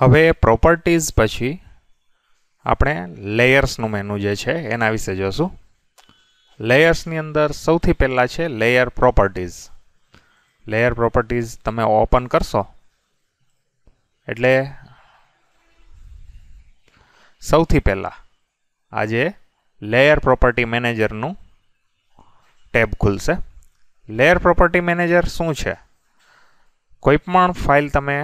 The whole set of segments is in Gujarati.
હવે પ્રોપર્ટીઝ પછી આપણે લેયર્સનું મેનુ જે છે એના વિશે જોશું લેયર્સની અંદર સૌથી પહેલાં છે લેયર પ્રોપર્ટીઝ લેયર પ્રોપર્ટીઝ તમે ઓપન કરશો એટલે સૌથી પહેલાં આજે લેયર પ્રોપર્ટી મેનેજરનું ટેબ ખુલશે લેયર પ્રોપર્ટી મેનેજર શું છે કોઈપણ ફાઇલ તમે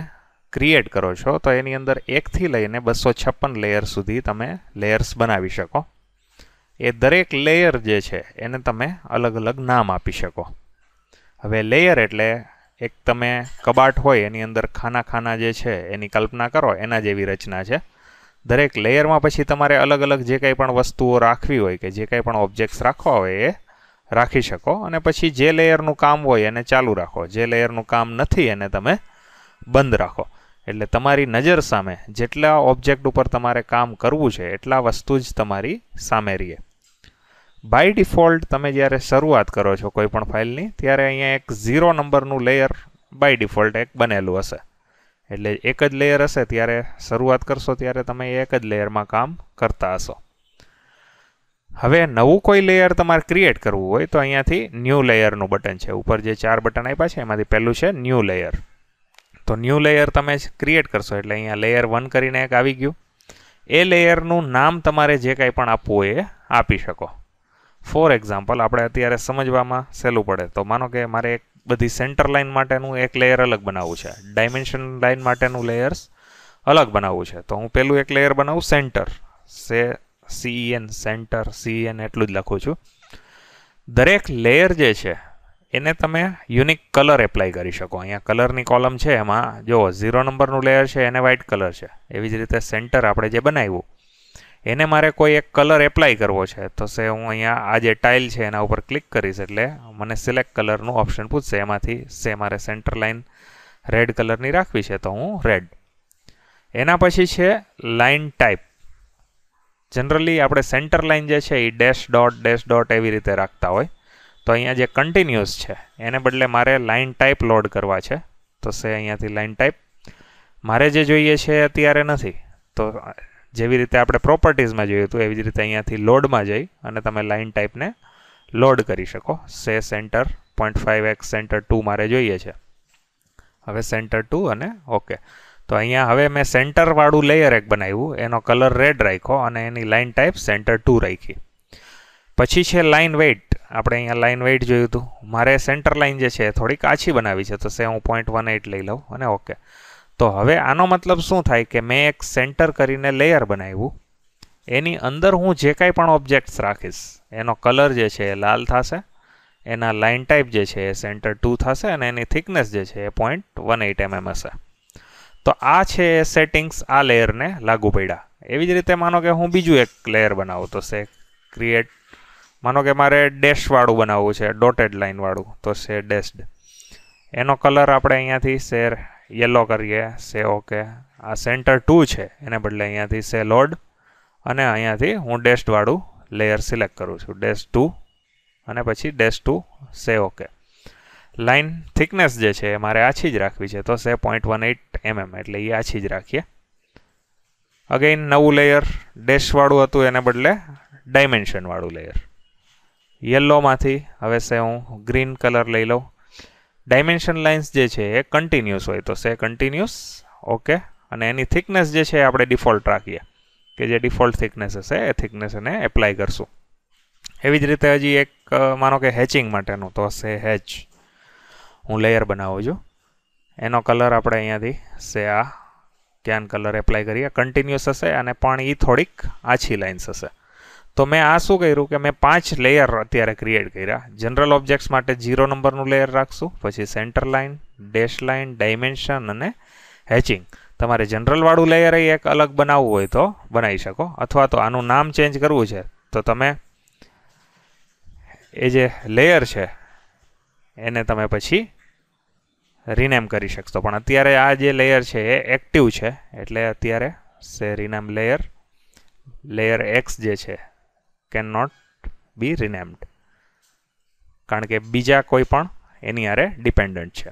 ક્રિએટ કરો છો તો એની અંદર એકથી લઈને બસો છપ્પન લેયર સુધી તમે લેયર્સ બનાવી શકો એ દરેક લેયર જે છે એને તમે અલગ અલગ નામ આપી શકો હવે લેયર એટલે એક તમે કબાટ હોય એની અંદર ખાના ખાના જે છે એની કલ્પના કરો એના જેવી રચના છે દરેક લેયરમાં પછી તમારે અલગ અલગ જે કંઈ પણ વસ્તુઓ રાખવી હોય કે જે કંઈ પણ ઓબ્જેક્ટ્સ રાખવા હોય એ રાખી શકો અને પછી જે લેયરનું કામ હોય એને ચાલુ રાખો જે લેયરનું કામ નથી એને તમે બંધ રાખો એટલે તમારી નજર સામે જેટલા ઓબ્જેક્ટ ઉપર તમારે કામ કરવું છે એટલા વસ્તુ જ તમારી સામે રહે બાય ડિફોલ્ટ તમે જ્યારે શરૂઆત કરો છો કોઈ પણ ફાઇલની ત્યારે અહીંયા એક ઝીરો નંબરનું લેયર બાય ડિફોલ્ટ એક બનેલું હશે એટલે એક જ લેયર હશે ત્યારે શરૂઆત કરશો ત્યારે તમે એક જ લેયરમાં કામ કરતા હશો હવે નવું કોઈ લેયર તમારે ક્રિએટ કરવું હોય તો અહીંયાથી ન્યૂ લેયરનું બટન છે ઉપર જે ચાર બટન આપ્યા છે એમાંથી પહેલું છે ન્યૂ લેયર તો ન્યૂ લેયર તમે ક્રિએટ કરશો એટલે અહીંયા લેયર વન કરીને એક આવી ગયું એ લેયરનું નામ તમારે જે કંઈ પણ આપવું હોય એ આપી શકો ફોર એક્ઝામ્પલ આપણે અત્યારે સમજવામાં સહેલું પડે તો માનો કે મારે એક બધી સેન્ટર લાઇન માટેનું એક લેયર અલગ બનાવવું છે ડાયમેન્શન લાઇન માટેનું લેયર્સ અલગ બનાવવું છે તો હું પહેલું એક લેયર બનાવું સેન્ટર સે સીએન સેન્ટર સીએન એટલું જ લખું છું દરેક લેયર જે છે એને તમે યુનિક કલર એપ્લાય કરી શકો અહીંયા કલરની કોલમ છે એમાં જો ઝીરો નંબરનું લેયર છે એને વ્હાઇટ કલર છે એવી જ રીતે સેન્ટર આપણે જે બનાવ્યું એને મારે કોઈ એક કલર એપ્લાય કરવો છે તો સે હું અહીંયા આ જે ટાઇલ છે એના ઉપર ક્લિક કરીશ એટલે મને સિલેક્ટ કલરનું ઓપ્શન પૂછશે એમાંથી સે મારે સેન્ટર લાઇન રેડ કલરની રાખવી છે તો હું રેડ એના પછી છે લાઇન ટાઈપ જનરલી આપણે સેન્ટર લાઇન જે છે એ ડેશ ડોટ ડેશ ડોટ એવી રીતે રાખતા હોય તો અહીંયા જે કન્ટિન્યુઅસ છે એને બદલે મારે લાઇન ટાઈપ લોડ કરવા છે તો સે અહીંયાથી લાઇન ટાઈપ મારે જે જોઈએ છે અત્યારે નથી તો જેવી રીતે આપણે પ્રોપર્ટીઝમાં જોયું હતું એવી જ રીતે અહીંયાથી લોડમાં જઈ અને તમે લાઇન ટાઈપને લોડ કરી શકો સે centre point five X centre two મારે જોઈએ છે હવે સેન્ટર ટુ અને ઓકે તો અહીંયા હવે મેં સેન્ટરવાળું લેયર એક બનાવ્યું એનો કલર રેડ રાખ્યો અને એની લાઇન ટાઈપ સેન્ટર ટુ રાખી પછી છે લાઇન વેઇટ આપણે અહીંયા લાઇન વેઇટ જોયું હતું મારે સેન્ટર લાઇન જે છે થોડીક આછી બનાવી છે તો સે હું પોઈન્ટ વન એટ લઈ લઉં અને ઓકે તો હવે આનો મતલબ શું થાય કે મેં એક સેન્ટર કરીને લેયર બનાવ્યું એની અંદર હું જે કાંઈ પણ ઓબ્જેક્ટ્સ રાખીશ એનો કલર જે છે એ લાલ થશે એના લાઇન ટાઈપ જે છે એ સેન્ટર ટુ થશે અને એની થિકનેસ જે છે એ point one eight M M હશે તો આ છે સેટિંગ્સ આ લેયરને લાગુ પડ્યા એવી જ રીતે માનો કે હું બીજું એક લેયર બનાવું તો સે ક્રિએટ માનો કે મારે ડેશવાળું બનાવવું છે ડોટેડ લાઇનવાળું તો સે ડેસ્ડ એનો કલર આપણે અહીંયાથી શેર યલો કરીએ સે ઓકે આ સેન્ટર ટુ છે એને બદલે અહીંયાથી સે લોડ અને અહીંયાથી હું ડેસ્ટવાળું લેયર સિલેક્ટ કરું છું ડેશ ટુ અને પછી ડેશ ટુ સે ઓકે લાઇન થિકનેસ જે છે એ મારે આછી જ રાખવી છે તો સે પોઈન્ટ વન એટ એમએમ એટલે એ આછી જ રાખીએ અગેઇન નવું લેયર ડેશવાળું હતું એને બદલે ડાયમેન્શનવાળું લેયર યલોમાંથી હવે સે હું ગ્રીન કલર લઈ લઉં ડાયમેન્શન લાઇન્સ જે છે એ કન્ટિન્યુઅસ હોય તો સે કન્ટિન્યુઅસ ઓકે અને એની થિકનેસ જે છે આપણે ડિફોલ્ટ રાખીએ કે જે ડિફોલ્ટ થિકનેસ હશે એ થિકનેસ એને એપ્લાય કરશું એવી જ રીતે હજી એક માનો કે હેચિંગ માટેનું તો સે હેચ હું લેયર બનાવું છું એનો કલર આપણે અહીંયાથી સે આ ક્યાન કલર એપ્લાય કરીએ કન્ટિન્યુઅસ હશે અને પણ એ થોડીક આછી લાઇન્સ હશે તો મેં આ શું કર્યું કે મેં પાંચ લેયર અત્યારે ક્રિએટ કર્યા જનરલ ઓબ્જેક્ટ્સ માટે ઝીરો નંબરનું લેયર રાખશું પછી centre line dash line dimension અને હેચિંગ તમારે જનરલવાળું લેયર એ એક અલગ બનાવવું હોય તો બનાવી શકો અથવા તો આનું નામ ચેન્જ કરવું છે તો તમે એ જે લેયર છે એને તમે પછી રિનેમ કરી શકશો પણ અત્યારે આ જે લેયર છે એ એક્ટિવ છે એટલે અત્યારે સે રિનેમ લેયર લેયર એક્સ જે છે કેન નોટ બી રિનેમ્ડ કારણ કે બીજા કોઈ પણ એની આરે ડિપેન્ડન્ટ છે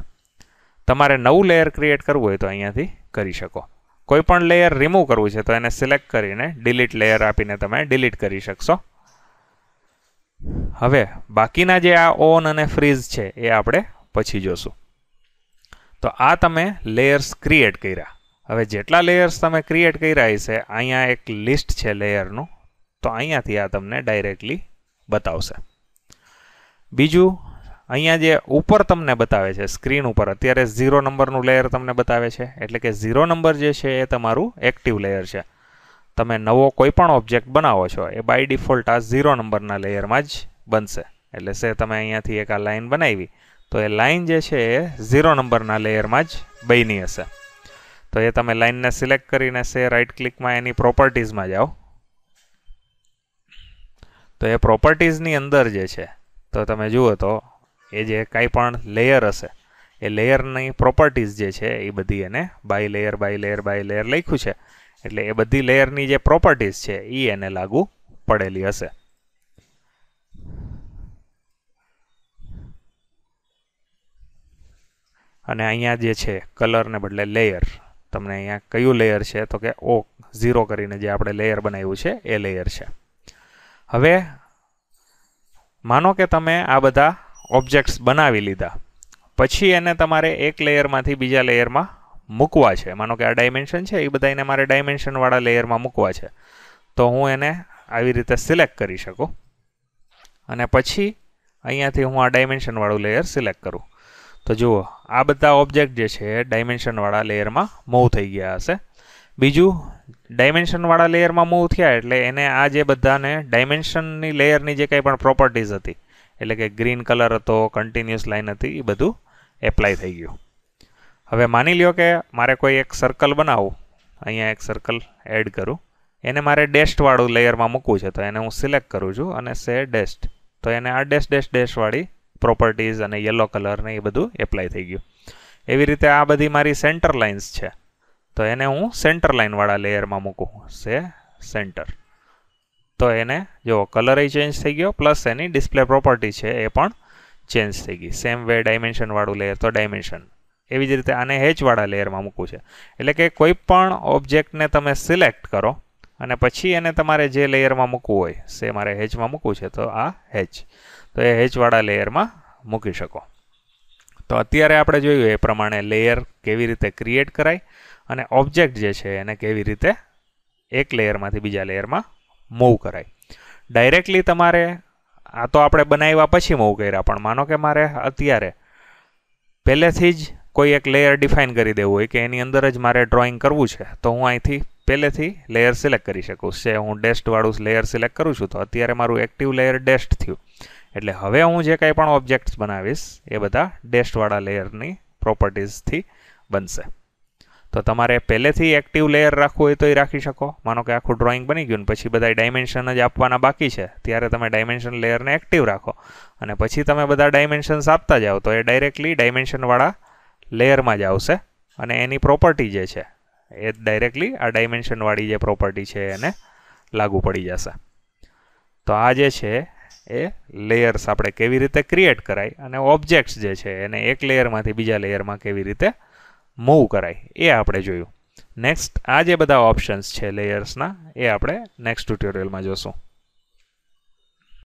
તમારે નવું લેયર ક્રિએટ કરવું હોય તો અહીંયાથી કરી શકો કોઈ પણ લેયર રિમૂવ કરવું છે તો એને સિલેક્ટ કરીને ડિલીટ લેયર આપીને તમે ડિલીટ કરી શકશો હવે બાકીના જે આ ઓન અને ફ્રીઝ છે એ આપણે પછી જોશું તો આ તમે લેયર્સ ક્રિએટ કર્યા હવે જેટલા લેયર્સ તમે ક્રિએટ કર્યા હશે અહીંયા એક લિસ્ટ છે લેયરનું તો અહીંયાથી આ તમને ડાયરેક્ટલી બતાવશે બીજું અહીંયા જે ઉપર તમને બતાવે છે સ્ક્રીન ઉપર અત્યારે ઝીરો નંબરનું લેયર તમને બતાવે છે એટલે કે ઝીરો નંબર જે છે એ તમારું એક્ટિવ લેયર છે તમે નવો કોઈ પણ ઓબ્જેક્ટ બનાવો છો એ બાય ડિફોલ્ટ આ ઝીરો નંબરના લેયરમાં જ બનશે એટલે સે તમે અહીંયાથી એક આ લાઇન બનાવી તો એ લાઇન જે છે એ ઝીરો નંબરના લેયરમાં જ બની હશે તો એ તમે લાઇનને સિલેક્ટ કરીને સે રાઇટ ક્લિકમાં એની પ્રોપર્ટીઝમાં જાઓ તો એ પ્રોપર્ટીઝની અંદર જે છે તો તમે જુઓ તો એ જે કાંઈ પણ લેયર હશે એ લેયરની પ્રોપર્ટીઝ જે છે એ બધી એને by layer by layer by layer લખ્યું છે એટલે એ બધી લેયરની જે પ્રોપર્ટીઝ છે એ એને લાગુ પડેલી હશે અને અહીંયા જે છે કલરને બદલે લેયર તમને અહીંયા કયું લેયર છે તો કે ઓ ઝીરો કરીને જે આપણે લેયર બનાવ્યું છે એ લેયર છે હવે માનો કે તમે આ બધા ઓબ્જેક્ટ્સ બનાવી લીધા પછી એને તમારે એક લેયરમાંથી બીજા લેયરમાં મૂકવા છે માનો કે આ ડાયમેન્શન છે એ બધા એને મારે ડાયમેન્શનવાળા લેયરમાં મૂકવા છે તો હું એને આવી રીતે સિલેક્ટ કરી શકું અને પછી અહીંયાથી હું આ ડાયમેન્શનવાળું લેયર સિલેક્ટ કરું તો જુઓ આ બધા ઓબ્જેક્ટ જે છે એ ડાયમેન્શનવાળા લેયરમાં મૂવ થઈ ગયા હશે બીજું ડાયમેન્શનવાળા લેયરમાં મૂવ થયા એટલે એને આ જે બધાને ડાયમેન્શનની લેયરની જે કંઈ પણ પ્રોપર્ટીઝ હતી એટલે કે ગ્રીન કલર હતો કન્ટિન્યુઅસ લાઇન હતી એ બધું એપ્લાય થઈ ગયું હવે માની લ્યો કે મારે કોઈ એક સર્કલ બનાવું અહીંયા એક સર્કલ એડ કરું એને મારે ડેસ્ટવાળું લેયરમાં મૂકવું છે તો એને હું સિલેક્ટ કરું છું અને સે ડેસ્ટ તો એને આ ડેસ્ટ ડેસ્ટ ડેશવાળી પ્રોપર્ટીઝ અને યલો કલરને એ બધું એપ્લાય થઈ ગયું એવી રીતે આ બધી મારી સેન્ટર લાઇન્સ છે તો એને હું સેન્ટર લાઇનવાળા લેયરમાં મૂકું સે સેન્ટર તો એને જો કલર એ ચેન્જ થઈ ગયો પ્લસ એની ડિસ્પ્લે પ્રોપર્ટી છે એ પણ ચેન્જ થઈ ગઈ સેમ વે ડાયમેન્શનવાળું લેયર તો ડાયમેન્શન એવી જ રીતે આને હેચવાળા લેયરમાં મૂકવું છે એટલે કે કોઈ પણ ઓબ્જેક્ટને તમે સિલેક્ટ કરો અને પછી એને તમારે જે લેયરમાં મૂકવું હોય સે મારે હેચમાં મૂકવું છે તો આ હેચ તો એ હેચવાળા લેયરમાં મૂકી શકો તો અત્યારે આપણે જોયું એ પ્રમાણે લેયર કેવી રીતે ક્રિએટ કરાય અને ઓબ્જેક્ટ જે છે એને કેવી રીતે એક લેયરમાંથી બીજા લેયરમાં મૂવ કરાય ડાયરેક્ટલી તમારે આ તો આપણે બનાવ્યા પછી મૂવ કર્યા પણ માનો કે મારે અત્યારે પહેલેથી જ કોઈ એક લેયર ડિફાઇન કરી દેવું હોય કે એની અંદર જ મારે ડ્રોઈંગ કરવું છે તો હું અહીંથી પહેલેથી લેયર સિલેક્ટ કરી શકું છે હું ડેસ્ટવાળું લેયર સિલેક્ટ કરું છું તો અત્યારે મારું એક્ટિવ લેયર ડેસ્ટ થયું એટલે હવે હું જે કંઈ પણ ઓબ્જેક્ટ્સ બનાવીશ એ બધા ડેસ્ટવાળા લેયરની પ્રોપર્ટીઝથી બનશે તો તમારે પહેલેથી એક્ટિવ લેયર રાખવું હોય તો એ રાખી શકો માનો કે આખું ડ્રોઈંગ બની ગયું ને પછી બધા ડાયમેન્શન જ આપવાના બાકી છે ત્યારે તમે ડાયમેન્શન લેયરને એક્ટિવ રાખો અને પછી તમે બધા ડાયમેન્શન્સ આપતા જાઓ તો એ ડાયરેક્ટલી ડાયમેન્શનવાળા લેયરમાં જ આવશે અને એની પ્રોપર્ટી જે છે એ ડાયરેક્ટલી આ ડાયમેન્શનવાળી જે પ્રોપર્ટી છે એને લાગુ પડી જશે તો આ જે છે એ લેયર્સ આપણે કેવી રીતે ક્રિએટ કરાય અને ઓબ્જેક્ટ્સ જે છે એને એક લેયરમાંથી બીજા લેયરમાં કેવી રીતે મૂવ કરાય એ આપણે જોયું નેક્સ્ટ આ જે બધા ઓપ્શન્સ છે લેયર્સના એ આપણે નેક્સ્ટ ટ્યુટોરિયલમાં જોશું